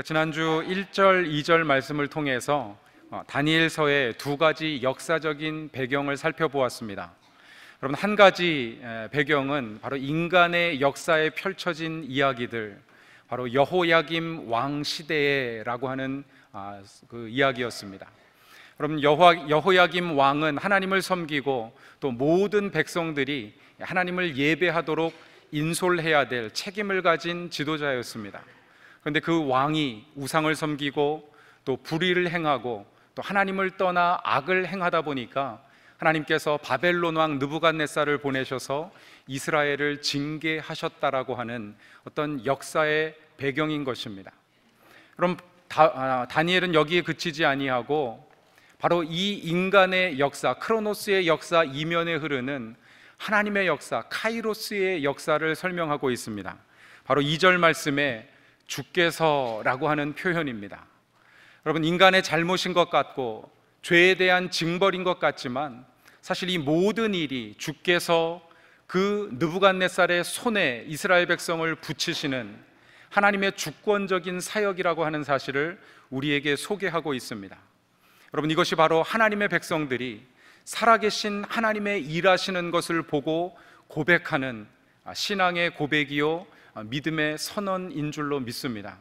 우리가 그러니까 지난주 1절, 2절 말씀을 통해서 어, 다니엘서의 두 가지 역사적인 배경을 살펴보았습니다. 여러분 한 가지 배경은 바로 인간의 역사에 펼쳐진 이야기들, 바로 여호야김 왕 시대라고 하는 아, 그 이야기였습니다. 여러분 여호, 야김 왕은 하나님을 섬기고 또 모든 백성들이 하나님을 예배하도록 인솔해야 될 책임을 가진 지도자였습니다. 그런데 그 왕이 우상을 섬기고 또 불의를 행하고 또 하나님을 떠나 악을 행하다 보니까 하나님께서 바벨론 왕 느부갓네살을 보내셔서 이스라엘을 징계하셨다라고 하는 어떤 역사의 배경인 것입니다. 그럼 다, 아, 다니엘은 여기에 그치지 아니하고 바로 이 인간의 역사, 크로노스의 역사 이면에 흐르는 하나님의 역사, 카이로스의 역사를 설명하고 있습니다. 바로 2절 말씀에 주께서라고 하는 표현입니다. 여러분 인간의 잘못인 것 같고 죄에 대한 징벌인 것 같지만 사실 이 모든 일이 주께서 그 느부갓네살의 손에 이스라엘 백성을 붙이시는 하나님의 주권적인 사역이라고 하는 사실을 우리에게 소개하고 있습니다. 여러분 이것이 바로 하나님의 백성들이 살아계신 하나님의 일하시는 것을 보고 고백하는 신앙의 고백이요 어, 믿음의 선언인 줄로 믿습니다.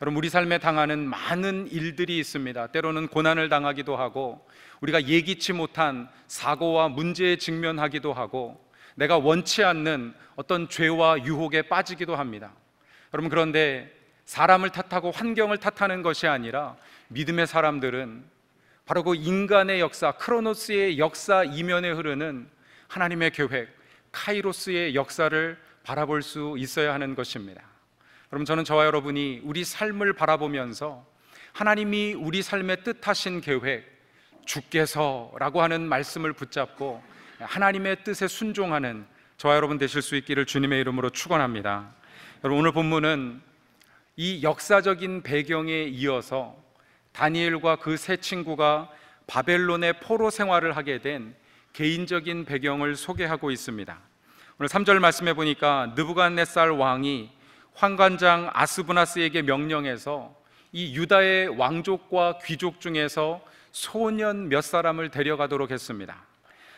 여러분 우리 삶에 당하는 많은 일들이 있습니다. 때로는 고난을 당하기도 하고 우리가 예기치 못한 사고와 문제에 직면하기도 하고 내가 원치 않는 어떤 죄와 유혹에 빠지기도 합니다. 여러분 그런데 사람을 탓하고 환경을 탓하는 것이 아니라 믿음의 사람들은 바로 그 인간의 역사, 크로노스의 역사 이면에 흐르는 하나님의 계획, 카이로스의 역사를 바라볼 수 있어야 하는 것입니다. 그럼 저는 저와 여러분이 우리 삶을 바라보면서 하나님이 우리 삶의 뜻하신 계획, 주께서라고 하는 말씀을 붙잡고 하나님의 뜻에 순종하는 저와 여러분 되실 수 있기를 주님의 이름으로 축원합니다. 여러분 오늘 본문은 이 역사적인 배경에 이어서 다니엘과 그 세 친구가 바벨론의 포로 생활을 하게 된 개인적인 배경을 소개하고 있습니다. 오늘 3절 말씀해 보니까 느부갓네살 왕이 환관장 아스브나스에게 명령해서 이 유다의 왕족과 귀족 중에서 소년 몇 사람을 데려가도록 했습니다.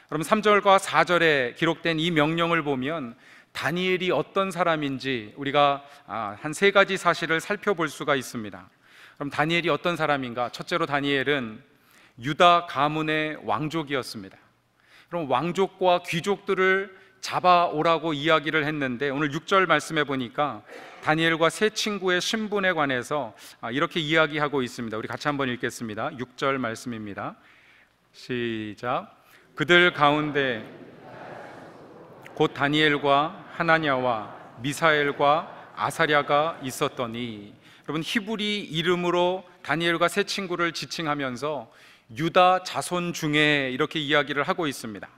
그럼 3절과 4절에 기록된 이 명령을 보면 다니엘이 어떤 사람인지 우리가 아, 한세 가지 사실을 살펴볼 수가 있습니다. 그럼 다니엘이 어떤 사람인가? 첫째로 다니엘은 유다 가문의 왕족이었습니다. 그럼 왕족과 귀족들을 잡아오라고 이야기를 했는데 오늘 6절 말씀해 보니까 다니엘과 세 친구의 신분에 관해서 아, 이렇게 이야기하고 있습니다. 우리 같이 한번 읽겠습니다. 6절 말씀입니다. 시작. 그들 가운데 곧 다니엘과 하나냐와 미사엘과 아사랴가 있었더니 여러분 히브리 이름으로 다니엘과 세 친구를 지칭하면서 유다 자손 중에 이렇게 이야기를 하고 있습니다.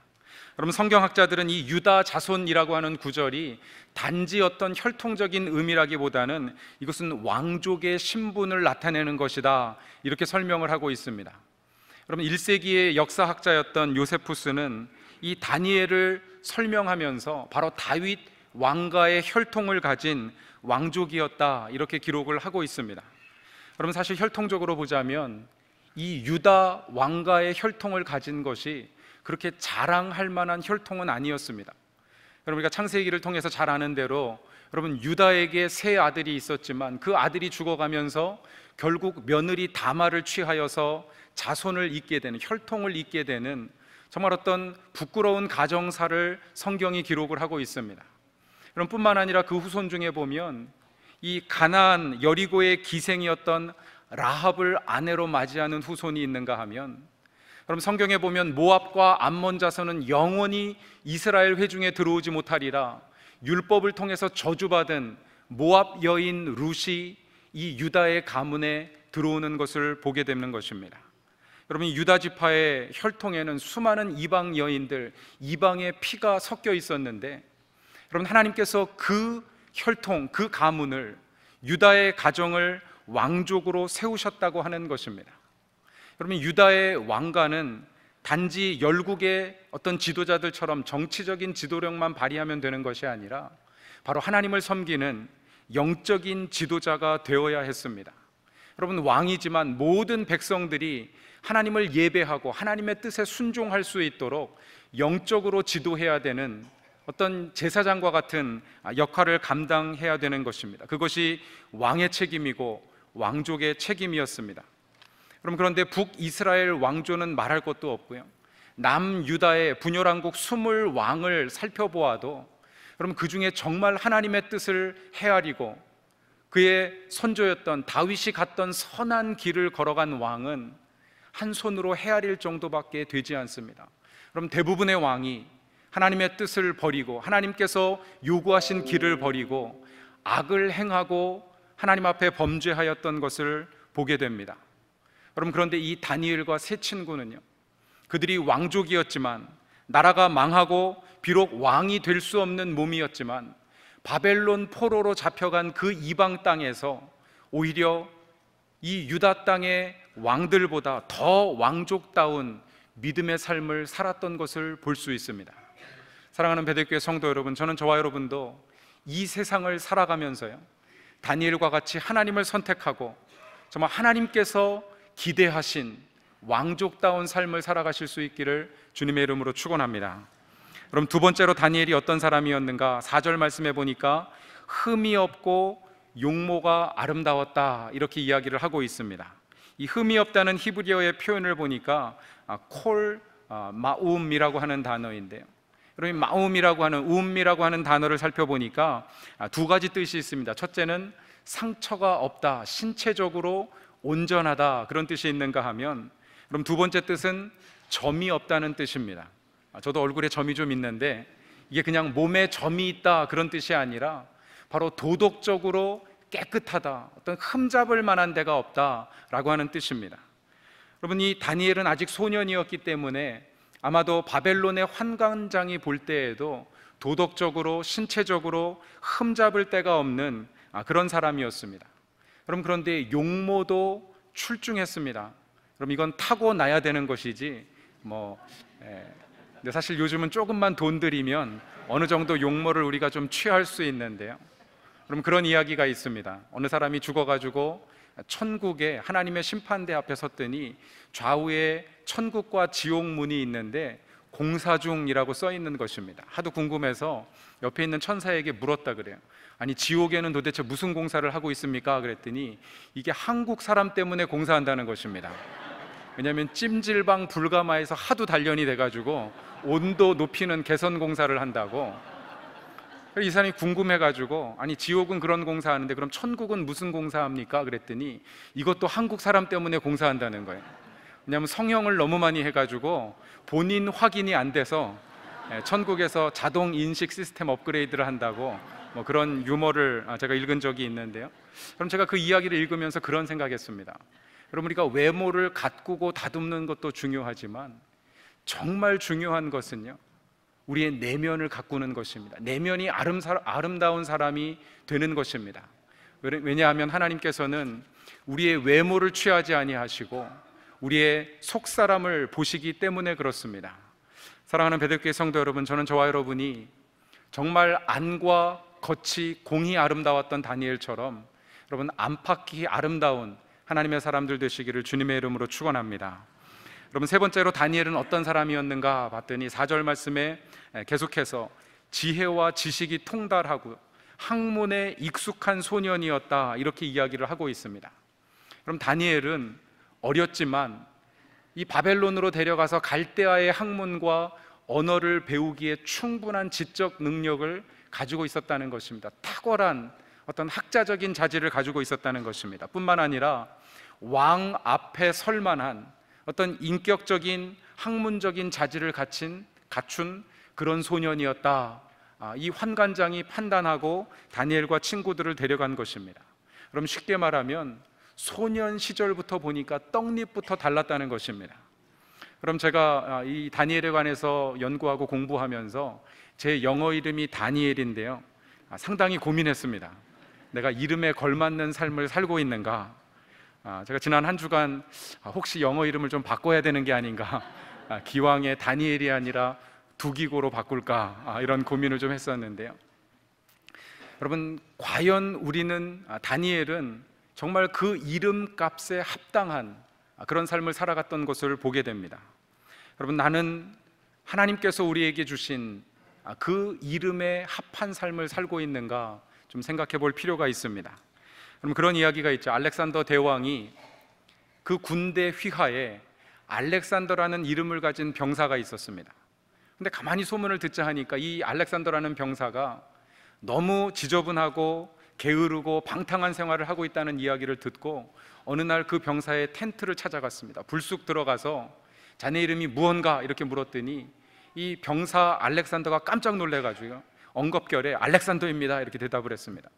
그러분 성경학자들은 이 유다 자손이라고 하는 구절이 단지 어떤 혈통적인 의미라기보다는 이것은 왕족의 신분을 나타내는 것이다 이렇게 설명을 하고 있습니다. 여러 1세기의 역사학자였던 요세푸스는 이 다니엘을 설명하면서 바로 다윗 왕가의 혈통을 가진 왕족이었다 이렇게 기록을 하고 있습니다. 여러 사실 혈통적으로 보자면 이 유다 왕가의 혈통을 가진 것이 그렇게 자랑할 만한 혈통은 아니었습니다. 여러분 우 창세기를 통해서 잘 아는 대로 여러분 유다에게 세 아들이 있었지만 그 아들이 죽어가면서 결국 며느리 다마를 취하여서 자손을 잇게 되는 혈통을 잇게 되는 정말 어떤 부끄러운 가정사를 성경이 기록을 하고 있습니다. 그럼 뿐만 아니라 그 후손 중에 보면 이 가나안 여리고의 기생이었던 라합을 아내로 맞이하는 후손이 있는가 하면 여러 성경에 보면 모압과 암몬 자손은 영원히 이스라엘 회중에 들어오지 못하리라 율법을 통해서 저주받은 모압 여인 루시 이 유다의 가문에 들어오는 것을 보게 되는 것입니다. 여러분 유다 지파의 혈통에는 수많은 이방 여인들, 이방의 피가 섞여 있었는데 여러분 하나님께서 그 혈통, 그 가문을 유다의 가정을 왕족으로 세우셨다고 하는 것입니다. 여러분 유다의 왕가는 단지 열국의 어떤 지도자들처럼 정치적인 지도력만 발휘하면 되는 것이 아니라 바로 하나님을 섬기는 영적인 지도자가 되어야 했습니다. 여러분 왕이지만 모든 백성들이 하나님을 예배하고 하나님의 뜻에 순종할 수 있도록 영적으로 지도해야 되는 어떤 제사장과 같은 역할을 감당해야 되는 것입니다. 그것이 왕의 책임이고 왕족의 책임이었습니다. 그럼 그런데 북이스라엘 왕조는 말할 것도 없고요. 남유다의 분열왕국 스물 왕을 살펴보아도 그럼 그 중에 정말 하나님의 뜻을 헤아리고 그의 선조였던 다윗이 갔던 선한 길을 걸어간 왕은 한 손으로 헤아릴 정도밖에 되지 않습니다. 그럼 대부분의 왕이 하나님의 뜻을 버리고 하나님께서 요구하신 길을 버리고 악을 행하고 하나님 앞에 범죄하였던 것을 보게 됩니다. 여러분 그런데 이 다니엘과 세 친구는요. 그들이 왕족이었지만 나라가 망하고 비록 왕이 될 수 없는 몸이었지만 바벨론 포로로 잡혀간 그 이방 땅에서 오히려 이 유다 땅의 왕들보다 더 왕족다운 믿음의 삶을 살았던 것을 볼 수 있습니다. 사랑하는 베들교회 성도 여러분, 저는 저와 여러분도 이 세상을 살아가면서요. 다니엘과 같이 하나님을 선택하고 정말 하나님께서 기대하신 왕족다운 삶을 살아가실 수 있기를 주님의 이름으로 축원합니다. 그럼 두 번째로 다니엘이 어떤 사람이었는가? 4절 말씀해 보니까 흠이 없고 용모가 아름다웠다 이렇게 이야기를 하고 있습니다. 이 흠이 없다는 히브리어의 표현을 보니까 아, 콜 아, 마움이라고 하는 단어인데요. 여러 마움이라고 하는 움이라고 하는 단어를 살펴보니까 아, 두 가지 뜻이 있습니다. 첫째는 상처가 없다, 신체적으로 온전하다 그런 뜻이 있는가 하면 그럼 두 번째 뜻은 점이 없다는 뜻입니다. 아, 저도 얼굴에 점이 좀 있는데 이게 그냥 몸에 점이 있다 그런 뜻이 아니라 바로 도덕적으로 깨끗하다 어떤 흠잡을 만한 데가 없다라고 하는 뜻입니다. 여러분 이 다니엘은 아직 소년이었기 때문에 아마도 바벨론의 환관장이 볼 때에도 도덕적으로 신체적으로 흠잡을 데가 없는 아, 그런 사람이었습니다. 여러분 그런데 용모도 출중했습니다. 그럼 이건 타고 나야 되는 것이지 뭐 예. 근데 사실 요즘은 조금만 돈 들이면 어느 정도 용모를 우리가 좀 취할 수 있는데요. 그럼 그런 이야기가 있습니다. 어느 사람이 죽어가지고 천국에 하나님의 심판대 앞에 섰더니 좌우에 천국과 지옥 문이 있는데 공사 중이라고 써 있는 것입니다. 하도 궁금해서 옆에 있는 천사에게 물었다 그래요. 아니 지옥에는 도대체 무슨 공사를 하고 있습니까? 그랬더니 이게 한국 사람 때문에 공사한다는 것입니다. 왜냐하면 찜질방 불가마에서 하도 단련이 돼가지고 온도 높이는 개선 공사를 한다고. 이 사람이 궁금해가지고 아니 지옥은 그런 공사하는데 그럼 천국은 무슨 공사합니까? 그랬더니 이것도 한국 사람 때문에 공사한다는 거예요. 왜냐하면 성형을 너무 많이 해가지고 본인 확인이 안 돼서 예, 천국에서 자동 인식 시스템 업그레이드를 한다고 뭐 그런 유머를 아, 제가 읽은 적이 있는데요. 그럼 제가 그 이야기를 읽으면서 그런 생각했습니다. 여러분 우리가 외모를 가꾸고 다듬는 것도 중요하지만 정말 중요한 것은요. 우리의 내면을 가꾸는 것입니다. 내면이 아름다운 사람이 되는 것입니다. 왜냐하면 하나님께서는 우리의 외모를 취하지 아니하시고 우리의 속 사람을 보시기 때문에 그렇습니다. 사랑하는 베드교의 성도 여러분, 저는 저와 여러분이 정말 안과 겉이 공이 아름다웠던 다니엘처럼 여러분 안팎이 아름다운 하나님의 사람들 되시기를 주님의 이름으로 축원합니다. 여러분 세 번째로 다니엘은 어떤 사람이었는가 봤더니 4절 말씀에 계속해서 지혜와 지식이 통달하고 학문에 익숙한 소년이었다 이렇게 이야기를 하고 있습니다. 그럼 다니엘은 어렸지만 이 바벨론으로 데려가서 갈대아의 학문과 언어를 배우기에 충분한 지적 능력을 가지고 있었다는 것입니다. 탁월한 어떤 학자적인 자질을 가지고 있었다는 것입니다. 뿐만 아니라 왕 앞에 설만한 어떤 인격적인 학문적인 자질을 갖춘 갖춘 그런 소년이었다. 아, 이 환관장이 판단하고 다니엘과 친구들을 데려간 것입니다. 그럼 쉽게 말하면 소년 시절부터 보니까 떡잎부터 달랐다는 것입니다. 그럼 제가 아, 이 다니엘에 관해서 연구하고 공부하면서 제 영어 이름이 다니엘인데요. 아, 상당히 고민했습니다. 내가 이름에 걸맞는 삶을 살고 있는가? 아, 제가 지난 한 주간 혹시 영어 이름을 좀 바꿔야 되는 게 아닌가? 기왕에 다니엘이 아니라 두기고로 바꿀까? 이런 고민을 좀 했었는데요. 여러분, 과연 우리는 다니엘은 정말 그 이름 값에 합당한 아, 그런 삶을 살아갔던 것을 보게 됩니다. 여러분, 나는 하나님께서 우리에게 주신 아, 그 이름에 합한 삶을 살고 있는가 좀 생각해 볼 필요가 있습니다. 그럼 그런 이야기가 있죠. 알렉산더 대왕이 그 군대 휘하에 알렉산더라는 이름을 가진 병사가 있었습니다. 근데 가만히 소문을 듣자 하니까 이 알렉산더라는 병사가 너무 지저분하고 게으르고 방탕한 생활을 하고 있다는 이야기를 듣고 어느 날 그 병사의 텐트를 찾아갔습니다. 불쑥 들어가서 자네 이름이 무언가 이렇게 물었더니 이 병사 알렉산더가 깜짝 놀래가지고 엉겁결에 알렉산더입니다 이렇게 대답을 했습니다.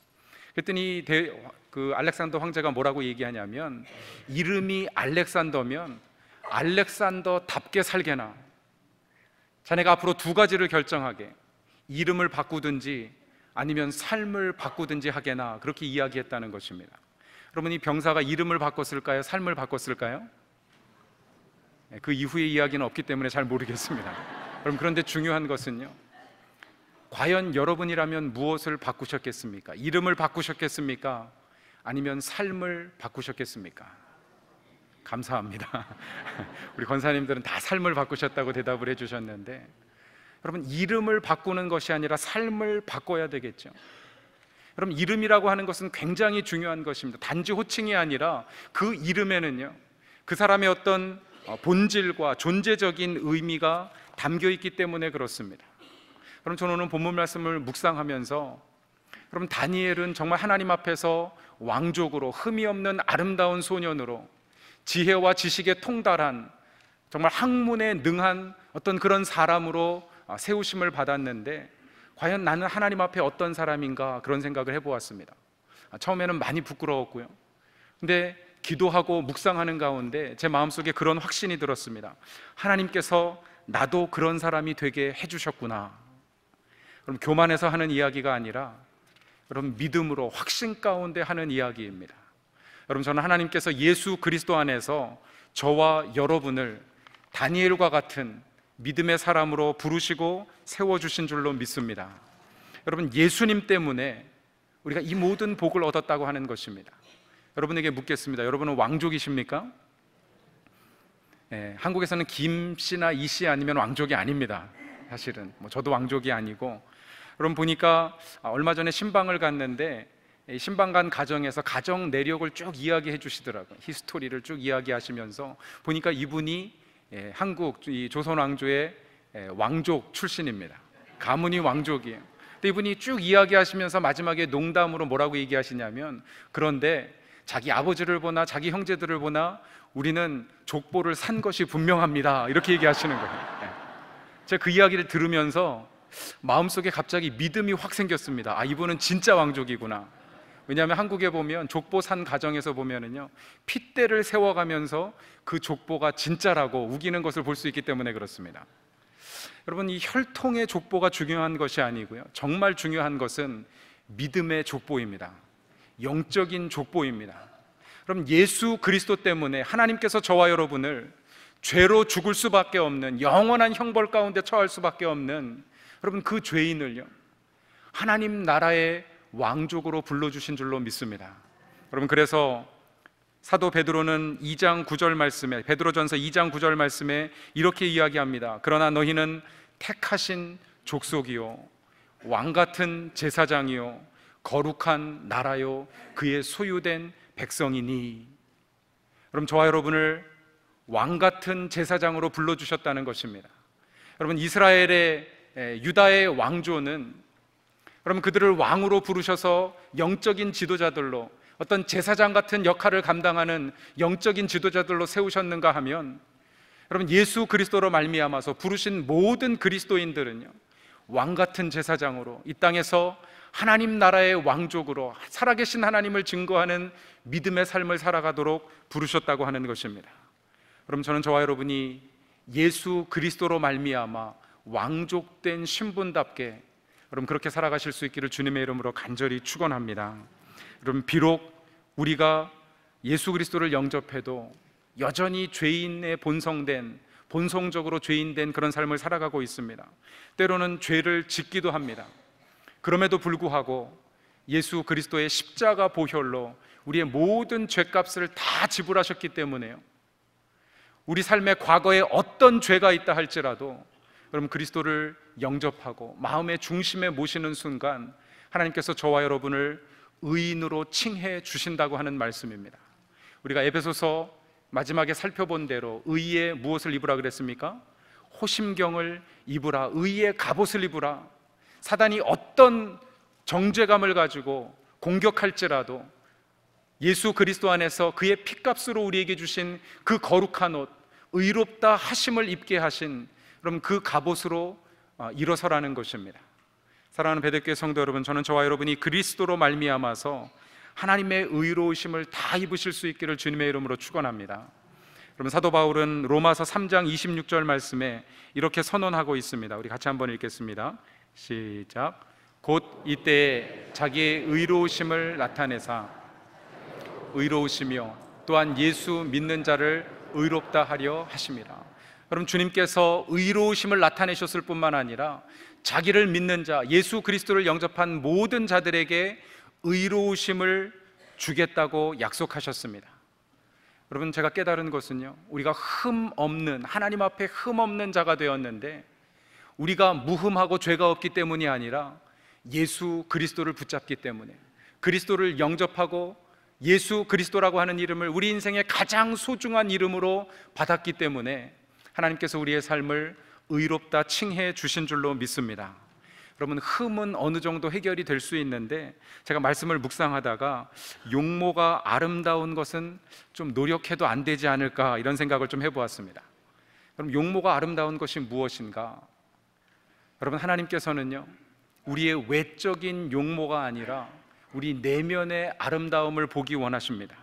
그랬더니 대, 그 알렉산더 황제가 뭐라고 얘기하냐면 이름이 알렉산더면 알렉산더답게 살게나 자네가 앞으로 두 가지를 결정하게 이름을 바꾸든지 아니면 삶을 바꾸든지 하게나 그렇게 이야기했다는 것입니다. 여러분 이 병사가 이름을 바꿨을까요? 삶을 바꿨을까요? 네, 그 이후의 이야기는 없기 때문에 잘 모르겠습니다. 그럼 그런데 중요한 것은요. 과연 여러분이라면 무엇을 바꾸셨겠습니까? 이름을 바꾸셨겠습니까? 아니면 삶을 바꾸셨겠습니까? 감사합니다. 우리 권사님들은 다 삶을 바꾸셨다고 대답을 해주셨는데 여러분 이름을 바꾸는 것이 아니라 삶을 바꿔야 되겠죠. 여러분 이름이라고 하는 것은 굉장히 중요한 것입니다. 단지 호칭이 아니라 그 이름에는요. 그 사람의 어떤 어, 본질과 존재적인 의미가 담겨 있기 때문에 그렇습니다. 그럼 저는 오늘 본문 말씀을 묵상하면서 그럼 다니엘은 정말 하나님 앞에서 왕족으로 흠이 없는 아름다운 소년으로 지혜와 지식에 통달한 정말 학문에 능한 어떤 그런 사람으로 아, 세우심을 받았는데 과연 나는 하나님 앞에 어떤 사람인가 그런 생각을 해보았습니다. 아, 처음에는 많이 부끄러웠고요. 근데 기도하고 묵상하는 가운데 제 마음속에 그런 확신이 들었습니다. 하나님께서 나도 그런 사람이 되게 해주셨구나. 그럼 교만해서 하는 이야기가 아니라 여러분 믿음으로 확신 가운데 하는 이야기입니다. 여러분 저는 하나님께서 예수 그리스도 안에서 저와 여러분을 다니엘과 같은 믿음의 사람으로 부르시고 세워주신 줄로 믿습니다. 여러분, 예수님 때문에 우리가 이 모든 복을 얻었다고 하는 것입니다. 여러분에게 묻겠습니다. 여러분은 왕족이십니까? 예, 한국에서는 김 씨나 이씨 아니면 왕족이 아닙니다. 사실은 뭐 저도 왕족이 아니고 여러분 보니까 아, 얼마 전에 신방을 갔는데 신방 간 가정에서 가정 내력을 쭉 이야기해 주시더라고요. 히스토리를 쭉 이야기하시면서 보니까 이분이 예, 한국 이 조선 왕조의 예, 왕족 출신입니다. 가문이 왕족이에요. 근데 이분이 쭉 이야기하시면서 마지막에 농담으로 뭐라고 얘기하시냐면 그런데 자기 아버지를 보나 자기 형제들을 보나 우리는 족보를 산 것이 분명합니다. 이렇게 얘기하시는 거예요. 예. 제가 그 이야기를 들으면서 마음속에 갑자기 믿음이 확 생겼습니다. 아, 이분은 진짜 왕족이구나. 왜냐하면 한국에 보면 족보 산 가정에서 보면은요 핏대를 세워가면서 그 족보가 진짜라고 우기는 것을 볼 수 있기 때문에 그렇습니다. 여러분 이 혈통의 족보가 중요한 것이 아니고요 정말 중요한 것은 믿음의 족보입니다. 영적인 족보입니다. 그럼 예수 그리스도 때문에 하나님께서 저와 여러분을 죄로 죽을 수밖에 없는 영원한 형벌 가운데 처할 수밖에 없는 여러분 그 죄인을요 하나님 나라의 왕족으로 불러주신 줄로 믿습니다. 여러분 그래서 사도 베드로는 2장 9절 말씀에 베드로전서 2장 9절 말씀에 이렇게 이야기합니다. 그러나 너희는 택하신 족속이요 왕 같은 제사장이요 거룩한 나라요 그의 소유된 백성이니 그럼 저와 여러분을 왕 같은 제사장으로 불러 주셨다는 것입니다. 여러분 이스라엘의 유다의 왕조는 그럼 그들을 왕으로 부르셔서 영적인 지도자들로 어떤 제사장 같은 역할을 감당하는 영적인 지도자들로 세우셨는가 하면 여러분 예수 그리스도로 말미암아서 부르신 모든 그리스도인들은요 왕 같은 제사장으로 이 땅에서 하나님 나라의 왕족으로 살아계신 하나님을 증거하는 믿음의 삶을 살아가도록 부르셨다고 하는 것입니다. 그럼 저는 저와 여러분이 예수 그리스도로 말미암아 왕족된 신분답게 여러분 그렇게 살아가실 수 있기를 주님의 이름으로 간절히 축원합니다. 여러분 비록 우리가 예수 그리스도를 영접해도 여전히 죄인의 본성된 본성적으로 죄인된 그런 삶을 살아가고 있습니다. 때로는 죄를 짓기도 합니다. 그럼에도 불구하고 예수 그리스도의 십자가 보혈로 우리의 모든 죄값을 다 지불하셨기 때문에요. 우리 삶의 과거에 어떤 죄가 있다 할지라도 여러분 그리스도를 영접하고 마음의 중심에 모시는 순간 하나님께서 저와 여러분을 의인으로 칭해 주신다고 하는 말씀입니다. 우리가 에베소서 마지막에 살펴본 대로 의의 무엇을 입으라 그랬습니까? 호심경을 입으라, 의의 갑옷을 입으라. 사단이 어떤 정죄감을 가지고 공격할지라도 예수 그리스도 안에서 그의 피값으로 우리에게 주신 그 거룩한 옷, 의롭다 하심을 입게 하신 그럼 그 갑옷으로 어, 일어서라는 것입니다. 사랑하는 베드교의 성도 여러분, 저는 저와 여러분이 그리스도로 말미암아서 하나님의 의로우심을 다 입으실 수 있기를 주님의 이름으로 축원합니다. 그럼 사도 바울은 로마서 3장 26절 말씀에 이렇게 선언하고 있습니다. 우리 같이 한번 읽겠습니다. 시작. 곧이때 자기의 의로우심을 나타내사 의로우시며 또한 예수 믿는 자를 의롭다 하려 하심이라. 여러분 주님께서 의로우심을 나타내셨을 뿐만 아니라 자기를 믿는 자 예수 그리스도를 영접한 모든 자들에게 의로우심을 주겠다고 약속하셨습니다. 여러분 제가 깨달은 것은요. 우리가 흠 없는 하나님 앞에 흠 없는 자가 되었는데 우리가 무흠하고 죄가 없기 때문이 아니라 예수 그리스도를 붙잡기 때문에 그리스도를 영접하고 예수 그리스도라고 하는 이름을 우리 인생의 가장 소중한 이름으로 받았기 때문에 하나님께서 우리의 삶을 의롭다 칭해 주신 줄로 믿습니다. 여러분 흠은 어느 정도 해결이 될 수 있는데 제가 말씀을 묵상하다가 용모가 아름다운 것은 좀 노력해도 안 되지 않을까 이런 생각을 좀 해보았습니다. 그럼 용모가 아름다운 것이 무엇인가? 여러분 하나님께서는요 우리의 외적인 용모가 아니라 우리 내면의 아름다움을 보기 원하십니다.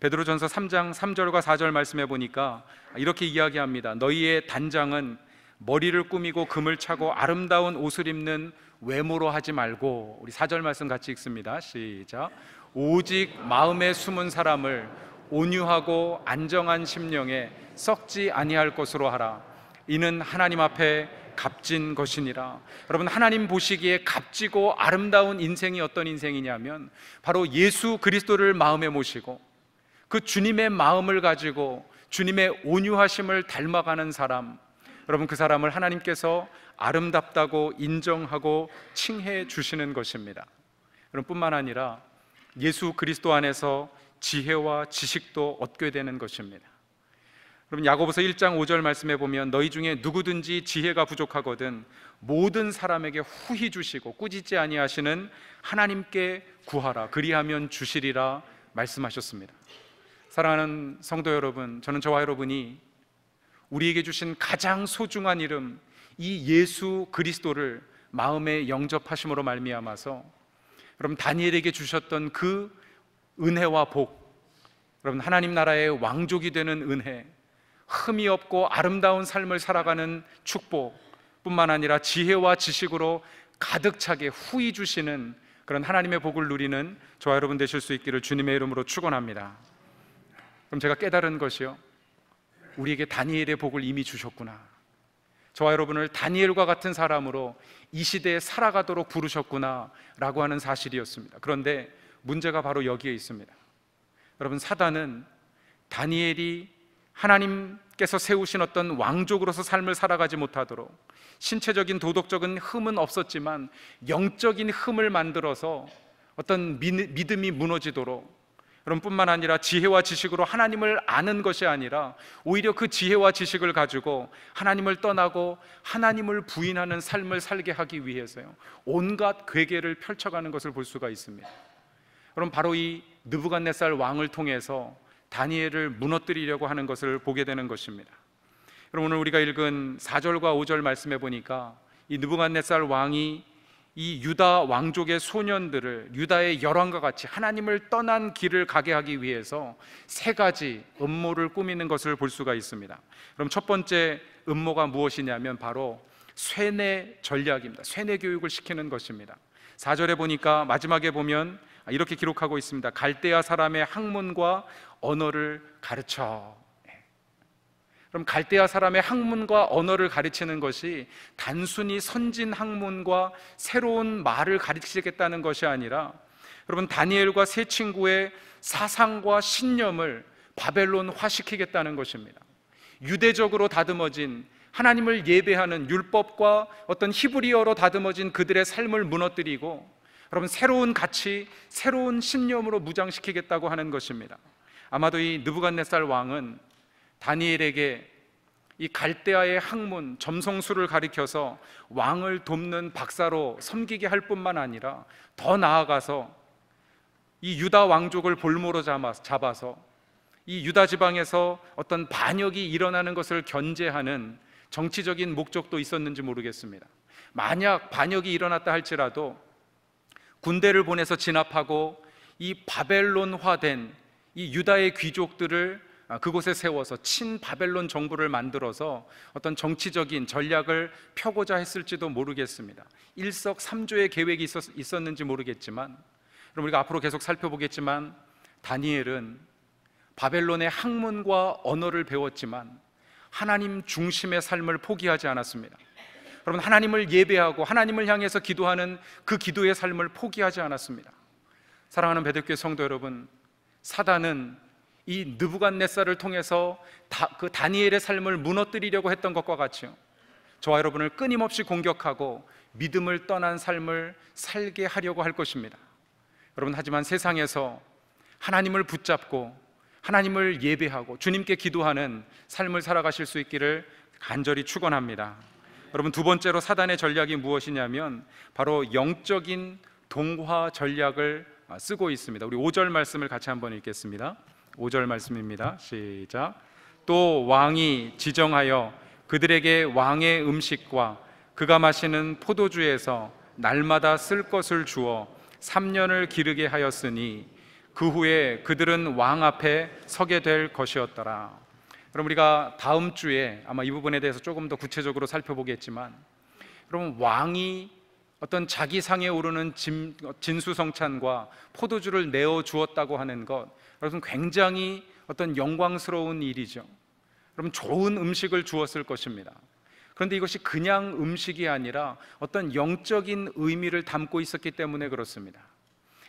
베드로전서 3장 3절과 4절 말씀해 보니까 이렇게 이야기합니다. 너희의 단장은 머리를 꾸미고 금을 차고 아름다운 옷을 입는 외모로 하지 말고 우리 4절 말씀 같이 읽습니다. 시작. 오직 마음에 숨은 사람을 온유하고 안정한 심령에 썩지 아니할 것으로 하라. 이는 하나님 앞에 값진 것이니라. 여러분 하나님 보시기에 값지고 아름다운 인생이 어떤 인생이냐면 바로 예수 그리스도를 마음에 모시고 그 주님의 마음을 가지고 주님의 온유하심을 닮아가는 사람, 여러분 그 사람을 하나님께서 아름답다고 인정하고 칭해 주시는 것입니다. 여러분 뿐만 아니라 예수 그리스도 안에서 지혜와 지식도 얻게 되는 것입니다. 여러분 야고보서 1장 5절 말씀해 보면 너희 중에 누구든지 지혜가 부족하거든 모든 사람에게 후히 주시고 꾸짖지 아니하시는 하나님께 구하라 그리하면 주시리라 말씀하셨습니다. 사랑하는 성도 여러분, 저는 저와 여러분이 우리에게 주신 가장 소중한 이름 이 예수 그리스도를 마음에 영접하심으로 말미암아서 여러분 다니엘에게 주셨던 그 은혜와 복 여러분 하나님 나라의 왕족이 되는 은혜 흠이 없고 아름다운 삶을 살아가는 축복뿐만 아니라 지혜와 지식으로 가득 차게 후이 주시는 그런 하나님의 복을 누리는 저와 여러분 되실 수 있기를 주님의 이름으로 축원합니다. 그럼 제가 깨달은 것이요. 우리에게 다니엘의 복을 이미 주셨구나. 저와 여러분을 다니엘과 같은 사람으로 이 시대에 살아가도록 부르셨구나. 라고 하는 사실이었습니다. 그런데 문제가 바로 여기에 있습니다. 여러분, 사단은 다니엘이 하나님께서 세우신 어떤 왕족으로서 삶을 살아가지 못하도록 신체적인 도덕적인 흠은 없었지만 영적인 흠을 만들어서 어떤 믿음이 무너지도록 그럼 뿐만 아니라 지혜와 지식으로 하나님을 아는 것이 아니라 오히려 그 지혜와 지식을 가지고 하나님을 떠나고 하나님을 부인하는 삶을 살게 하기 위해서요. 온갖 괴계를 펼쳐가는 것을 볼 수가 있습니다. 그럼 바로 이 느부갓네살 왕을 통해서 다니엘을 무너뜨리려고 하는 것을 보게 되는 것입니다. 그럼 오늘 우리가 읽은 4절과 5절 말씀해 보니까 이 느부갓네살 왕이 이 유다 왕족의 소년들을 유다의 열왕과 같이 하나님을 떠난 길을 가게 하기 위해서 세 가지 음모를 꾸미는 것을 볼 수가 있습니다. 그럼 첫 번째 음모가 무엇이냐면 바로 쇠뇌 전략입니다. 쇠뇌 교육을 시키는 것입니다. 4절에 보니까 마지막에 보면 아, 이렇게 기록하고 있습니다. 갈대아 사람의 학문과 언어를 가르쳐. 그럼 갈대아 사람의 학문과 언어를 가르치는 것이 단순히 선진 학문과 새로운 말을 가르치겠다는 것이 아니라 여러분 다니엘과 세 친구의 사상과 신념을 바벨론화시키겠다는 것입니다. 유대적으로 다듬어진 하나님을 예배하는 율법과 어떤 히브리어로 다듬어진 그들의 삶을 무너뜨리고 여러분 새로운 가치, 새로운 신념으로 무장시키겠다고 하는 것입니다. 아마도 이 느부갓네살 왕은 다니엘에게 이 갈대아의 학문, 점성술을 가리켜서 왕을 돕는 박사로 섬기게 할 뿐만 아니라 더 나아가서 이 유다 왕족을 볼모로 잡아서 이 유다 지방에서 어떤 반역이 일어나는 것을 견제하는 정치적인 목적도 있었는지 모르겠습니다. 만약 반역이 일어났다 할지라도 군대를 보내서 진압하고 이 바벨론화된 이 유다의 귀족들을 아, 그곳에 세워서 친바벨론 정부를 만들어서 어떤 정치적인 전략을 펴고자 했을지도 모르겠습니다. 일석삼조의 계획이 있었는지 모르겠지만 그럼 우리가 앞으로 계속 살펴보겠지만 다니엘은 바벨론의 학문과 언어를 배웠지만 하나님 중심의 삶을 포기하지 않았습니다. 여러분 하나님을 예배하고 하나님을 향해서 기도하는 그 기도의 삶을 포기하지 않았습니다. 사랑하는 베드교의 성도 여러분, 사단은 이 느부갓네살을 통해서 다, 그 다니엘의 삶을 무너뜨리려고 했던 것과 같이요. 저와 여러분을 끊임없이 공격하고 믿음을 떠난 삶을 살게 하려고 할 것입니다. 여러분 하지만 세상에서 하나님을 붙잡고 하나님을 예배하고 주님께 기도하는 삶을 살아가실 수 있기를 간절히 축원합니다. 여러분 두 번째로 사단의 전략이 무엇이냐면 바로 영적인 동화 전략을 쓰고 있습니다. 우리 5절 말씀을 같이 한번 읽겠습니다. 5절 말씀입니다. 시작. 또 왕이 지정하여 그들에게 왕의 음식과 그가 마시는 포도주에서 날마다 쓸 것을 주어 3년을 기르게 하였으니 그 후에 그들은 왕 앞에 서게 될 것이었더라. 그럼 우리가 다음 주에 아마 이 부분에 대해서 조금 더 구체적으로 살펴보겠지만 그럼 왕이 어떤 자기 상에 오르는 진, 어, 수성찬과 포도주를 내어 주었다고 하는 것 여러분 굉장히 어떤 영광스러운 일이죠. 여러분 좋은 음식을 주었을 것입니다. 그런데 이것이 그냥 음식이 아니라 어떤 영적인 의미를 담고 있었기 때문에 그렇습니다.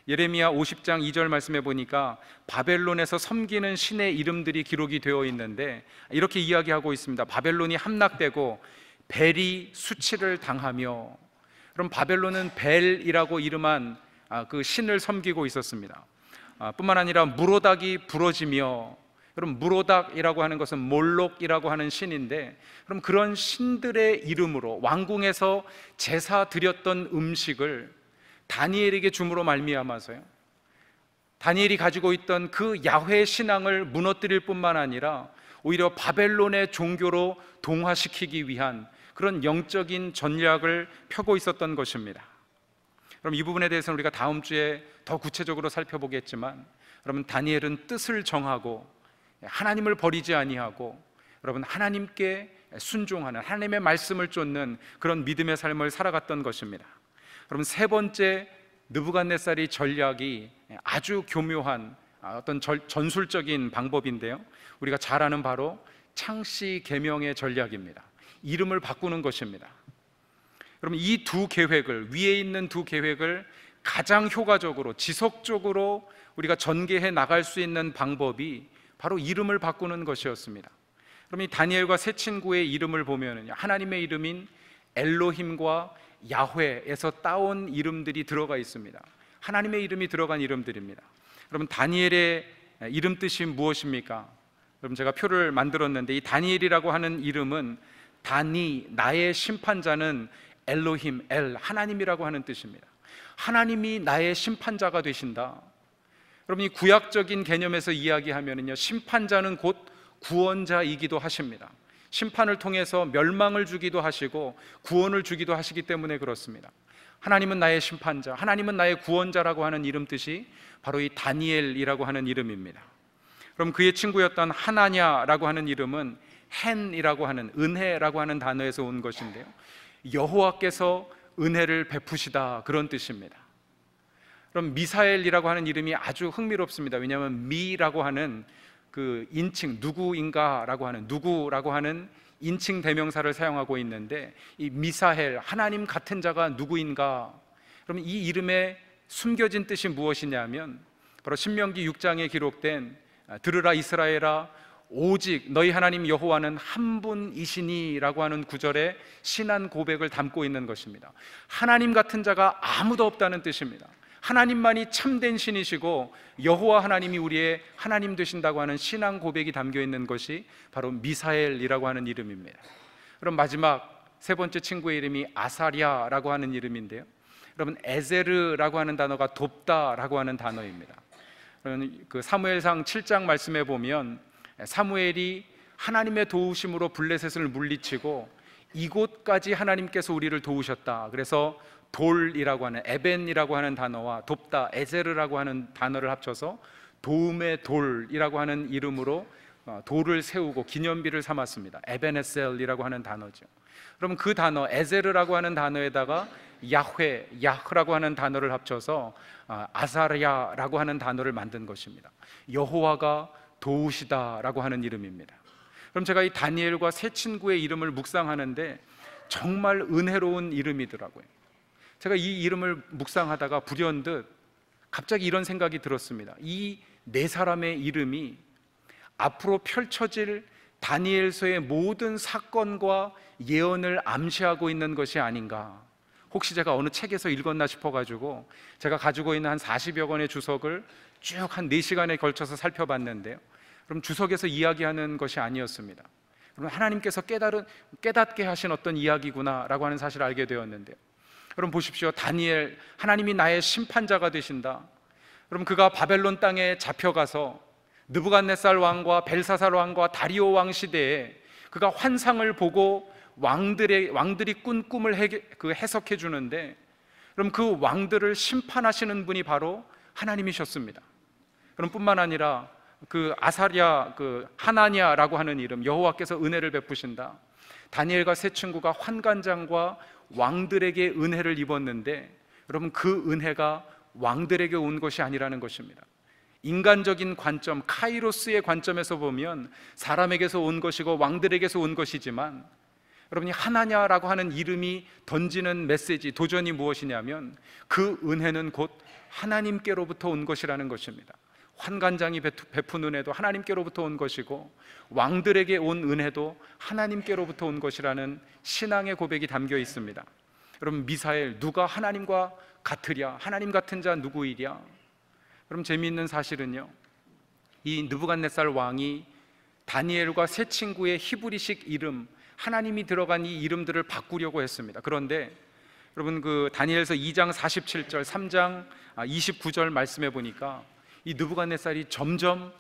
예레미야 50장 2절 말씀해 보니까 바벨론에서 섬기는 신의 이름들이 기록이 되어 있는데 이렇게 이야기하고 있습니다. 바벨론이 함락되고 벨이 수치를 당하며 그럼 바벨론은 벨이라고 이름한 아, 그 신을 섬기고 있었습니다. 아, 뿐만 아니라 무로닥이 부러지며 그럼 무로닥이라고 하는 것은 몰록이라고 하는 신인데 그럼 그런 신들의 이름으로 왕궁에서 제사 드렸던 음식을 다니엘에게 줌으로 말미암아서요. 다니엘이 가지고 있던 그 야훼 신앙을 무너뜨릴 뿐만 아니라 오히려 바벨론의 종교로 동화시키기 위한 그런 영적인 전략을 펴고 있었던 것입니다. 그럼 이 부분에 대해서는 우리가 다음 주에 더 구체적으로 살펴보겠지만 여러분 다니엘은 뜻을 정하고 하나님을 버리지 아니하고 여러분 하나님께 순종하는 하나님의 말씀을 쫓는 그런 믿음의 삶을 살아갔던 것입니다. 여러분 세 번째 느부갓네살의 전략이 아주 교묘한 어떤 전술적인 방법인데요. 우리가 잘 아는 바로 창씨 개명의 전략입니다. 이름을 바꾸는 것입니다. 그러면 이 두 계획을 위에 있는 두 계획을 가장 효과적으로 지속적으로 우리가 전개해 나갈 수 있는 방법이 바로 이름을 바꾸는 것이었습니다. 그럼 이 다니엘과 세 친구의 이름을 보면은 하나님의 이름인 엘로힘과 야훼에서 따온 이름들이 들어가 있습니다. 하나님의 이름이 들어간 이름들입니다. 그럼 다니엘의 이름 뜻이 무엇입니까? 그럼 제가 표를 만들었는데 이 다니엘이라고 하는 이름은 다니 나의 심판자는 엘로힘, 엘, 하나님이라고 하는 뜻입니다. 하나님이 나의 심판자가 되신다. 여러분, 이 구약적인 개념에서 이야기하면요. 심판자는 곧 구원자이기도 하십니다. 심판을 통해서 멸망을 주기도 하시고 구원을 주기도 하시기 때문에 그렇습니다. 하나님은 나의 심판자, 하나님은 나의 구원자라고 하는 이름 뜻이 바로 이 다니엘이라고 하는 이름입니다. 그럼 그의 친구였던 하나냐라고 하는 이름은 헨이라고 하는 은혜라고 하는 단어에서 온 것인데요. 여호와께서 은혜를 베푸시다 그런 뜻입니다. 그럼 미사엘이라고 하는 이름이 아주 흥미롭습니다. 왜냐하면 미라고 하는 그 인칭 누구인가라고 하는 누구라고 하는 인칭 대명사를 사용하고 있는데 이 미사엘 하나님 같은 자가 누구인가? 그러이 이름의 숨겨진 뜻이 무엇이냐면 바로 신명기 6장에 기록된 아, 들으라 이스라엘아 오직 너희 하나님 여호와는 한 분이시니라고 하는 구절에 신한 고백을 담고 있는 것입니다. 하나님 같은 자가 아무도 없다는 뜻입니다. 하나님만이 참된 신이시고 여호와 하나님이 우리의 하나님 되신다고 하는 신앙 고백이 담겨 있는 것이 바로 미사엘이라고 하는 이름입니다. 그럼 마지막 세 번째 친구의 이름이 아사리아라고 하는 이름인데요. 여러분 에제르라고 하는 단어가 돕다라고 하는 단어입니다. 그 사무엘상 7장 말씀에 보면 사무엘이 하나님의 도우심으로 블레셋을 물리치고 이곳까지 하나님께서 우리를 도우셨다. 그래서 돌이라고 하는 에벤이라고 하는 단어와 돕다 에제르라고 하는 단어를 합쳐서 도움의 돌이라고 하는 이름으로 어, 돌을 세우고 기념비를 삼았습니다. 에벤에셀이라고 하는 단어죠. 그럼 그 단어 에제르라고 하는 단어에다가 야훼, 야흐라고 하는 단어를 합쳐서 아, 아사르야라고 하는 단어를 만든 것입니다. 여호와가 도우시다라고 하는 이름입니다. 그럼 제가 이 다니엘과 세 친구의 이름을 묵상하는데 정말 은혜로운 이름이더라고요. 제가 이 이름을 묵상하다가 불현듯 갑자기 이런 생각이 들었습니다. 이 네 사람의 이름이 앞으로 펼쳐질 다니엘서의 모든 사건과 예언을 암시하고 있는 것이 아닌가. 혹시 제가 어느 책에서 읽었나 싶어가지고 제가 가지고 있는 한 40여 권의 주석을 쭉 한 4시간에 걸쳐서 살펴봤는데요. 그럼 주석에서 이야기하는 것이 아니었습니다. 그럼 하나님께서 깨달은 깨닫게 하신 어떤 이야기구나라고 하는 사실을 알게 되었는데. 여러 보십시오. 다니엘 하나님이 나의 심판자가 되신다. 그럼 그가 바벨론 땅에 잡혀가서 느부갓네살 왕과 벨사살 왕과 다리오 왕 시대에 그가 환상을 보고 왕들의 왕들이 꾼 꿈을 해, 그 해석해 주는데 그럼 그 왕들을 심판하시는 분이 바로 하나님이셨습니다. 그럼 뿐만 아니라 그 아사리아 그 하나니아라고 하는 이름 여호와께서 은혜를 베푸신다. 다니엘과 세 친구가 환관장과 왕들에게 은혜를 입었는데 여러분 그 은혜가 왕들에게 온 것이 아니라는 것입니다. 인간적인 관점 카이로스의 관점에서 보면 사람에게서 온 것이고 왕들에게서 온 것이지만 여러분이 하나냐라고 하는 이름이 던지는 메시지 도전이 무엇이냐면 그 은혜는 곧 하나님께로부터 온 것이라는 것입니다. 환관장이 베푼 은혜도 하나님께로부터 온 것이고 왕들에게 온 은혜도 하나님께로부터 온 것이라는 신앙의 고백이 담겨 있습니다. 여러분 미사엘 누가 하나님과 같으랴 하나님 같은 자 누구이랴 그럼 재미있는 사실은요 이 느부갓네살 왕이 다니엘과 세 친구의 히브리식 이름 하나님이 들어간 이 이름들을 바꾸려고 했습니다 그런데 여러분 그 다니엘서 2장 47절 3장 29절 말씀해 보니까 이 느부갓네살이 점점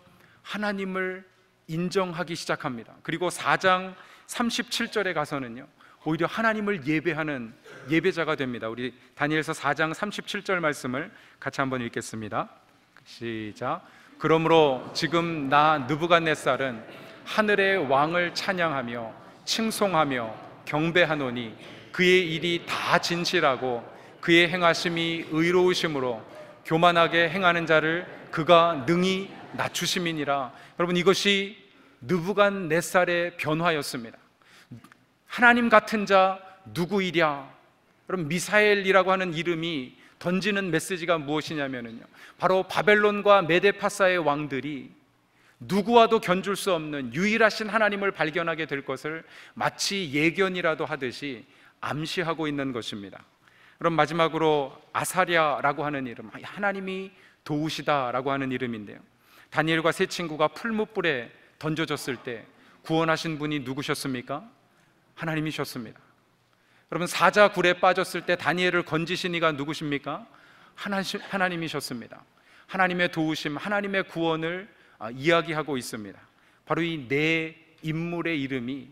하나님을 인정하기 시작합니다. 그리고 4장 37절에 가서는요. 오히려 하나님을 예배하는 예배자가 됩니다. 우리 다니엘서 4장 37절 말씀을 같이 한번 읽겠습니다. 시작. 그러므로 지금 나 느부갓네살은 하늘의 왕을 찬양하며 칭송하며 경배하노니 그의 일이 다 진실하고 그의 행하심이 의로우심으로 교만하게 행하는 자를 그가 능히 낮추심이니라. 여러분 이것이 느부갓네살의 변화였습니다. 하나님 같은 자 누구이랴? 여러분 미사엘이라고 하는 이름이 던지는 메시지가 무엇이냐면요. 바로 바벨론과 메데파사의 왕들이 누구와도 견줄 수 없는 유일하신 하나님을 발견하게 될 것을 마치 예견이라도 하듯이 암시하고 있는 것입니다. 그럼 마지막으로 아사랴라고 하는 이름, 하나님이 도우시다라고 하는 이름인데요. 다니엘과 세 친구가 풀무불에 던져졌을 때 구원하신 분이 누구셨습니까? 하나님이셨습니다. 여러분 사자 굴에 빠졌을 때 다니엘을 건지신 이가 누구십니까? 하나님, 이셨습니다 하나님의 도우심, 하나님의 구원을 아, 이야기하고 있습니다. 바로 이 네 인물의 이름이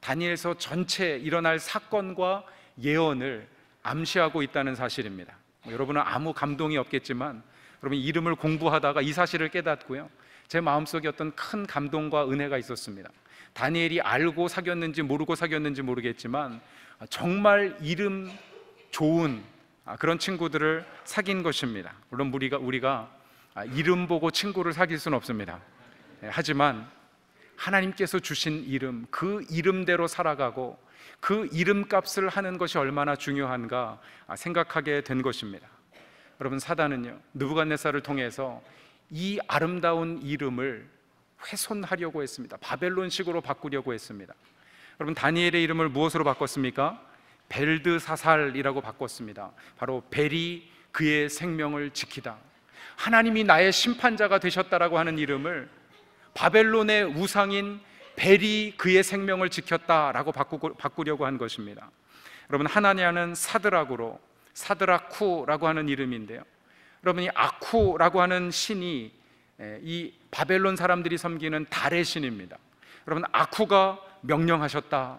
다니엘서 전체 일어날 사건과 예언을 암시하고 있다는 사실입니다. 뭐 여러분은 아무 감동이 없겠지만 여러분 이름을 공부하다가 이 사실을 깨닫고요. 제 마음속에 어떤 큰 감동과 은혜가 있었습니다. 다니엘이 알고 사귀었는지 모르고 사귀었는지 모르겠지만 아, 정말 이름 좋은 아, 그런 친구들을 사귄 것입니다. 물론 우리가 우리가 아, 이름 보고 친구를 사귈 수는 없습니다. 예, 하지만 하나님께서 주신 이름 그 이름대로 살아가고 그 이름값을 하는 것이 얼마나 중요한가 생각하게 된 것입니다. 여러분 사단은요 느부갓네살을 통해서 이 아름다운 이름을 훼손하려고 했습니다. 바벨론식으로 바꾸려고 했습니다. 여러분 다니엘의 이름을 무엇으로 바꿨습니까? 벨드사살이라고 바꿨습니다. 바로 벨이 그의 생명을 지키다. 하나님이 나의 심판자가 되셨다라고 하는 이름을 바벨론의 우상인 벨이 그의 생명을 지켰다라고 바꾸, 려고한 것입니다. 여러분 하나냐는 사드락으로 사드라쿠라고 하는 이름인데요. 여러분 이 아쿠라고 하는 신이 이 바벨론 사람들이 섬기는 달의 신입니다. 여러분 아쿠가 명령하셨다.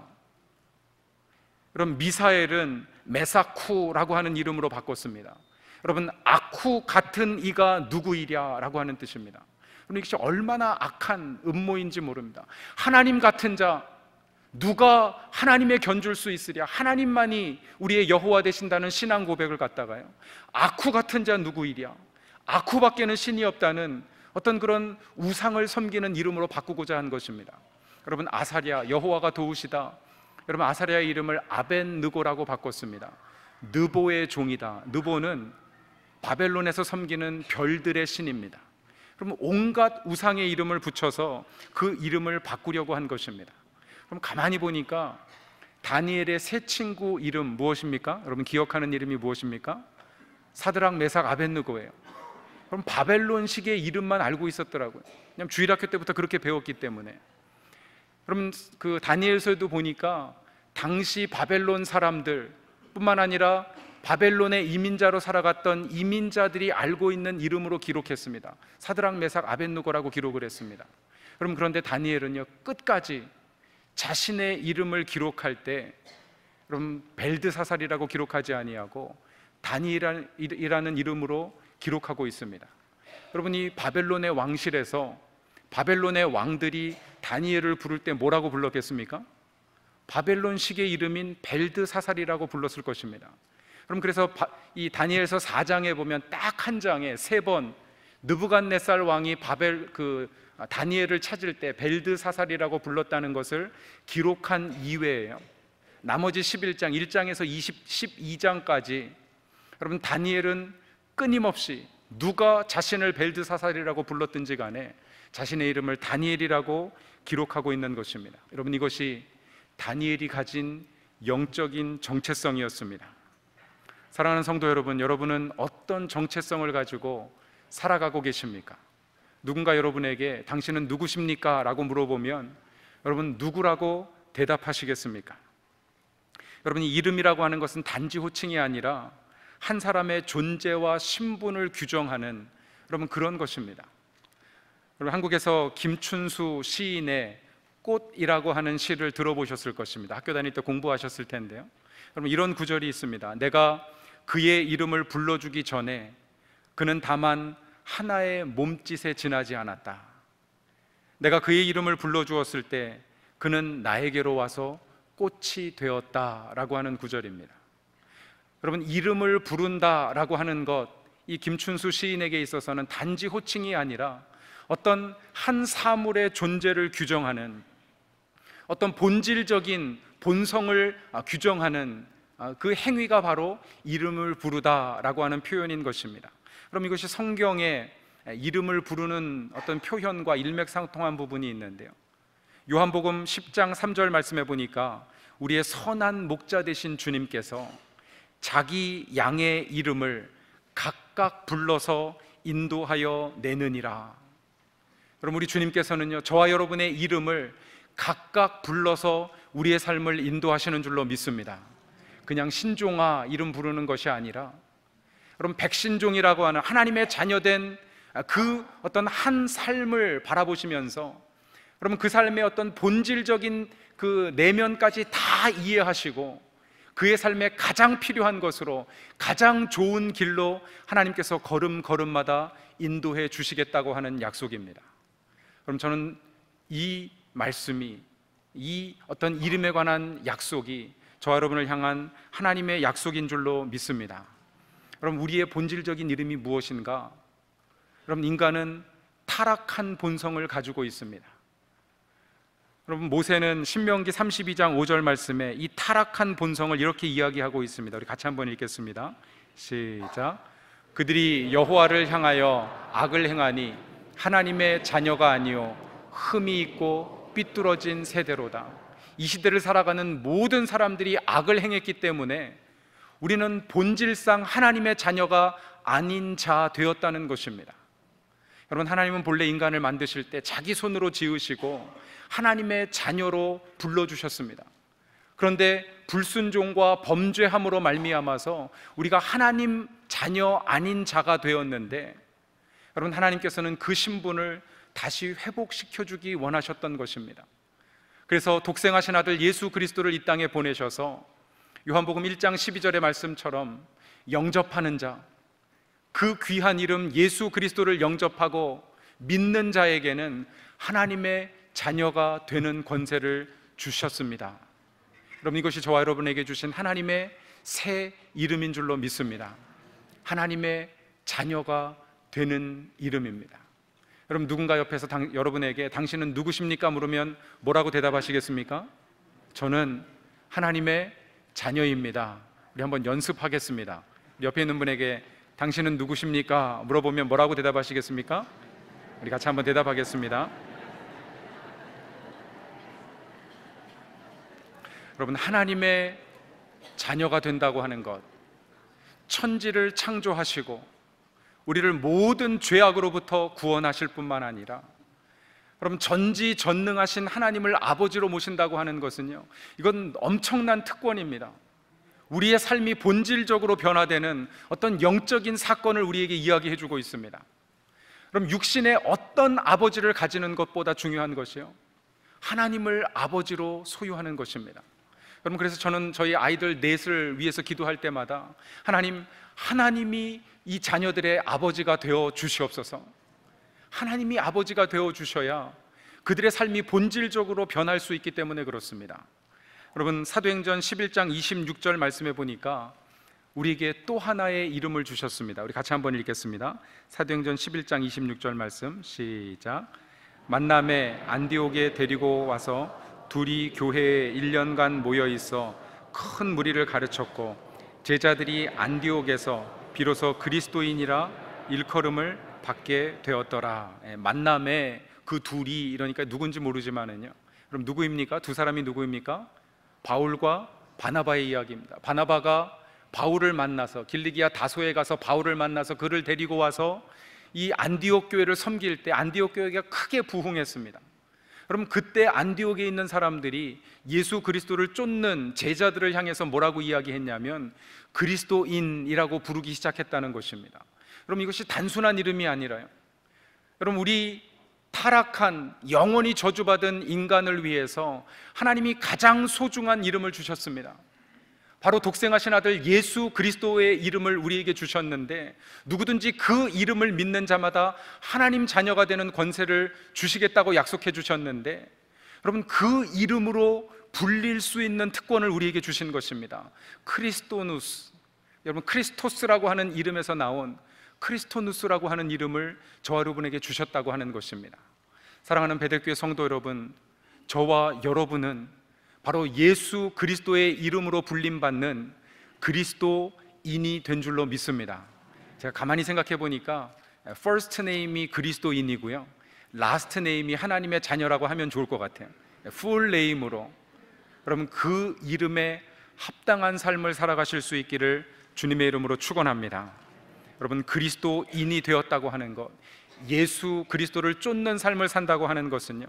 여러 미사엘은 메사쿠라고 하는 이름으로 바꿨습니다. 여러분 아쿠 같은 이가 누구이랴라고 하는 뜻입니다. 그런데 이것이 얼마나 악한 음모인지 모릅니다. 하나님 같은 자 누가 하나님의 견줄 수 있으랴? 하나님만이 우리의 여호와 되신다는 신앙 고백을 갖다가요. 아쿠 같은 자 누구이랴? 아쿠밖에는 신이 없다는 어떤 그런 우상을 섬기는 이름으로 바꾸고자 한 것입니다. 여러분 아사랴 여호와가 도우시다. 여러분 아사랴의 이름을 아벤느고라고 바꿨습니다. 느보의 종이다. 느보는 바벨론에서 섬기는 별들의 신입니다. 그럼 온갖 우상의 이름을 붙여서 그 이름을 바꾸려고 한 것입니다. 그럼 가만히 보니까 다니엘의 새 친구 이름 무엇입니까? 여러분 기억하는 이름이 무엇입니까? 사드락, 메삭, 아벤누고예요. 그럼 바벨론식의 이름만 알고 있었더라고요. 왜냐 주일학교 때부터 그렇게 배웠기 때문에. 그럼 그 다니엘서에도 보니까 당시 바벨론 사람들뿐만 아니라 바벨론의 이민자로 살아갔던 이민자들이 알고 있는 이름으로 기록했습니다. 사드랑 메삭 아벤누고라고 기록을 했습니다. 그럼 그런데 다니엘은요 끝까지 자신의 이름을 기록할 때 그럼 벨드사살이라고 기록하지 아니하고 다니엘이라는 이름으로 기록하고 있습니다. 여러분 이 바벨론의 왕실에서 바벨론의 왕들이 다니엘을 부를 때 뭐라고 불렀겠습니까? 바벨론식의 이름인 벨드사살이라고 불렀을 것입니다. 그럼 그래서 이 다니엘서 4장에 보면 딱 한 장에 세 번 느부갓네살 왕이 바벨 그 아, 다니엘을 찾을 때 벨드사살이라고 불렀다는 것을 기록한 이외에요. 나머지 11장 1장에서 20, 12장까지 여러분 다니엘은 끊임없이 누가 자신을 벨드사살이라고 불렀든지 간에 자신의 이름을 다니엘이라고 기록하고 있는 것입니다. 여러분 이것이 다니엘이 가진 영적인 정체성이었습니다. 사랑하는 성도 여러분, 여러분은 어떤 정체성을 가지고 살아가고 계십니까? 누군가 여러분에게 당신은 누구십니까? 라고 물어보면 여러분 누구라고 대답하시겠습니까? 여러분이 름이라고 하는 것은 단지 호칭이 아니라 한 사람의 존재와 신분을 규정하는 여러분 그런 것입니다. 여러분 한국에서 김춘수 시인의 꽃이라고 하는 시를 들어보셨을 것입니다. 학교 다닐 때 공부하셨을 텐데요. 여러분 이런 구절이 있습니다. 내가 그의 이름을 불러주기 전에 그는 다만 하나의 몸짓에 지나지 않았다. 내가 그의 이름을 불러주었을 때 그는 나에게로 와서 꽃이 되었다. 라고 하는 구절입니다. 여러분, 이름을 부른다. 라고 하는 것, 이 김춘수 시인에게 있어서는 단지 호칭이 아니라 어떤 한 사물의 존재를 규정하는 어떤 본질적인 본성을 규정하는 아, 그 행위가 바로 이름을 부르다라고 하는 표현인 것입니다. 그럼 이것이 성경의 이름을 부르는 어떤 표현과 일맥상통한 부분이 있는데요. 요한복음 10장 3절 말씀해 보니까 우리의 선한 목자 되신 주님께서 자기 양의 이름을 각각 불러서 인도하여 내느니라. 여러 우리 주님께서는요 저와 여러분의 이름을 각각 불러서 우리의 삶을 인도하시는 줄로 믿습니다. 그냥 신종아 이름 부르는 것이 아니라 여러 백신종이라고 하는 하나님의 자녀된 그 어떤 한 삶을 바라보시면서 여러분 그 삶의 어떤 본질적인 그 내면까지 다 이해하시고 그의 삶에 가장 필요한 것으로 가장 좋은 길로 하나님께서 걸음걸음마다 인도해 주시겠다고 하는 약속입니다. 그럼 저는 이 말씀이 이 어떤 이름에 관한 약속이 저와 여러분을 향한 하나님의 약속인 줄로 믿습니다. 여러 우리의 본질적인 이름이 무엇인가? 여러 인간은 타락한 본성을 가지고 있습니다. 여러분 모세는 신명기 32장 5절 말씀에 이 타락한 본성을 이렇게 이야기하고 있습니다. 우리 같이 한번 읽겠습니다. 시작. 그들이 여호와를 향하여 악을 행하니 하나님의 자녀가 아니요 흠이 있고 삐뚤어진 세대로다. 이 시대를 살아가는 모든 사람들이 악을 행했기 때문에 우리는 본질상 하나님의 자녀가 아닌 자 되었다는 것입니다. 여러분 하나님은 본래 인간을 만드실 때 자기 손으로 지으시고 하나님의 자녀로 불러 주셨습니다. 그런데 불순종과 범죄함으로 말미암아서 우리가 하나님 자녀 아닌 자가 되었는데 여러분 하나님께서는 그 신분을 다시 회복시켜 주기 원하셨던 것입니다. 그래서 독생하신 아들 예수 그리스도를 이 땅에 보내셔서 요한복음 1장 12절의 말씀처럼 영접하는 자, 그 귀한 이름 예수 그리스도를 영접하고 믿는 자에게는 하나님의 자녀가 되는 권세를 주셨습니다. 여러 이것이 저와 여러분에게 주신 하나님의 새 이름인 줄로 믿습니다. 하나님의 자녀가 되는 이름입니다. 여러분 누군가 옆에서 당, 여러분에게 당신은 누구십니까 물으면 뭐라고 대답하시겠습니까? 저는 하나님의 자녀입니다. 우리 한번 연습하겠습니다. 옆에 있는 분에게 당신은 누구십니까? 물어보면 뭐라고 대답하시겠습니까? 우리 같이 한번 대답하겠습니다. 여러분 하나님의 자녀가 된다고 하는 것 천지를 창조하시고 우리를 모든 죄악으로부터 구원하실 뿐만 아니라 그럼 전지 전능하신 하나님을 아버지로 모신다고 하는 것은요. 이건 엄청난 특권입니다. 우리의 삶이 본질적으로 변화되는 어떤 영적인 사건을 우리에게 이야기해 주고 있습니다. 그럼 육신의 어떤 아버지를 가지는 것보다 중요한 것이요. 하나님을 아버지로 소유하는 것입니다. 여러 그래서 저는 저희 아이들 넷을 위해서 기도할 때마다 하나님 하나님이 이 자녀들의 아버지가 되어 주시옵소서. 하나님이 아버지가 되어 주셔야 그들의 삶이 본질적으로 변할 수 있기 때문에 그렇습니다. 여러분 사도행전 11장 26절 말씀해 보니까 우리에게 또 하나의 이름을 주셨습니다. 우리 같이 한번 읽겠습니다. 사도행전 11장 26절 말씀 시작. 만남에 안디옥에 데리고 와서 둘이 교회에 1년간 모여 있어 큰 무리를 가르쳤고 제자들이 안디옥에서 비로소 그리스도인이라 일컬음을 받게 되었더라. 예, 만남에 그 둘이 이러니까 누군지 모르지만은요. 그럼 누구입니까? 두 사람이 누구입니까? 바울과 바나바의 이야기입니다. 바나바가 바울을 만나서 길리기아 다소에 가서 바울을 만나서 그를 데리고 와서 이 안디옥 교회를 섬길 때 안디옥 교회가 크게 부흥했습니다. 여러분 그때 안디옥에 있는 사람들이 예수 그리스도를 쫓는 제자들을 향해서 뭐라고 이야기했냐면 그리스도인이라고 부르기 시작했다는 것입니다. 여러분 이것이 단순한 이름이 아니라요. 여러분 우리 타락한 영원히 저주받은 인간을 위해서 하나님이 가장 소중한 이름을 주셨습니다. 바로 독생하신 아들 예수 그리스도의 이름을 우리에게 주셨는데 누구든지 그 이름을 믿는 자마다 하나님 자녀가 되는 권세를 주시겠다고 약속해 주셨는데 여러분 그 이름으로 불릴 수 있는 특권을 우리에게 주신 것입니다. 크리스토누스 여러분 크리스토스라고 하는 이름에서 나온 크리스토누스라고 하는 이름을 저와 여러분에게 주셨다고 하는 것입니다. 사랑하는 베델교회 성도 여러분, 저와 여러분은 바로 예수 그리스도의 이름으로 불림받는 그리스도인이 된 줄로 믿습니다. 제가 가만히 생각해 보니까 first name이 그리스도인이고요. last name이 하나님의 자녀라고 하면 좋을 것 같아요. full name으로 여러분 그 이름에 합당한 삶을 살아가실 수 있기를 주님의 이름으로 축원합니다. 여러분 그리스도인이 되었다고 하는 것, 예수 그리스도를 쫓는 삶을 산다고 하는 것은요.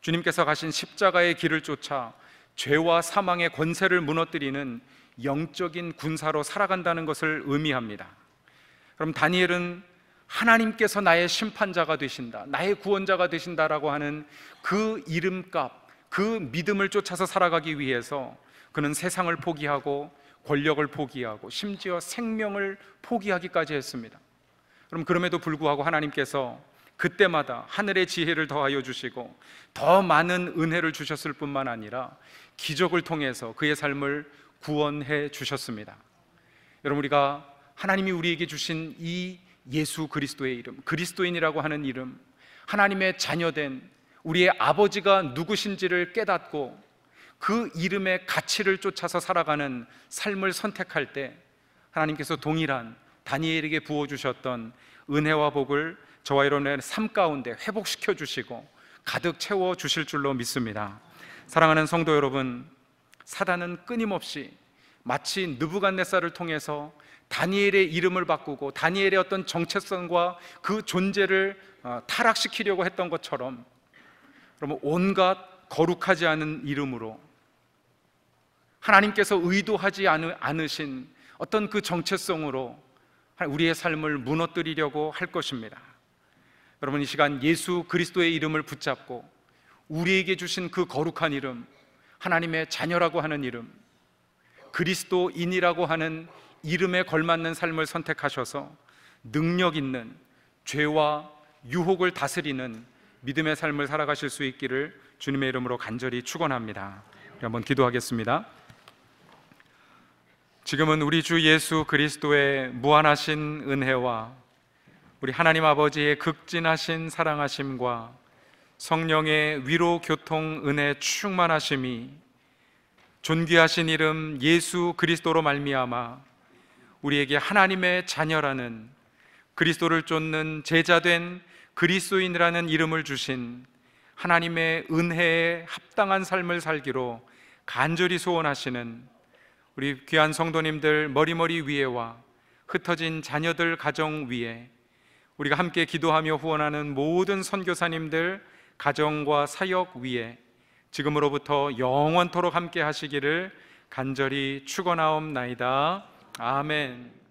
주님께서 가신 십자가의 길을 쫓아 죄와 사망의 권세를 무너뜨리는 영적인 군사로 살아간다는 것을 의미합니다. 그럼 다니엘은 하나님께서 나의 심판자가 되신다, 나의 구원자가 되신다라고 하는 그 이름값, 그 믿음을 쫓아서 살아가기 위해서 그는 세상을 포기하고 권력을 포기하고 심지어 생명을 포기하기까지 했습니다. 그럼 그럼에도 불구하고 하나님께서 그때마다 하늘의 지혜를 더하여 주시고 더 많은 은혜를 주셨을 뿐만 아니라 기적을 통해서 그의 삶을 구원해 주셨습니다. 여러분 우리가 하나님이 우리에게 주신 이 예수 그리스도의 이름, 그리스도인이라고 하는 이름, 하나님의 자녀된 우리의 아버지가 누구신지를 깨닫고 그 이름의 가치를 쫓아서 살아가는 삶을 선택할 때 하나님께서 동일한 다니엘에게 부어주셨던 은혜와 복을 저와 여러분의 삶 가운데 회복시켜 주시고 가득 채워 주실 줄로 믿습니다. 사랑하는 성도 여러분, 사단은 끊임없이 마치 느부갓네살을 통해서 다니엘의 이름을 바꾸고 다니엘의 어떤 정체성과 그 존재를 어, 타락시키려고 했던 것처럼 그러면 온갖 거룩하지 않은 이름으로 하나님께서 의도하지 않으신 어떤 그 정체성으로 우리의 삶을 무너뜨리려고 할 것입니다. 여러분 이 시간 예수 그리스도의 이름을 붙잡고 우리에게 주신 그 거룩한 이름, 하나님의 자녀라고 하는 이름, 그리스도인이라고 하는 이름에 걸맞는 삶을 선택하셔서 능력 있는 죄와 유혹을 다스리는 믿음의 삶을 살아가실 수 있기를 주님의 이름으로 간절히 축원합니다. 한번 기도하겠습니다. 지금은 우리 주 예수 그리스도의 무한하신 은혜와 우리 하나님 아버지의 극진하신 사랑하심과 성령의 위로 교통 은혜 충만하심이 존귀하신 이름 예수 그리스도로 말미암아 우리에게 하나님의 자녀라는 그리스도를 쫓는 제자된 그리스도인이라는 이름을 주신 하나님의 은혜에 합당한 삶을 살기로 간절히 소원하시는 우리 귀한 성도님들 머리머리 위에와 흩어진 자녀들 가정 위에 우리가 함께 기도하며 후원하는 모든 선교사님들 가정과 사역 위에 지금으로부터 영원토록 함께 하시기를 간절히 축원하옵나이다. 아멘.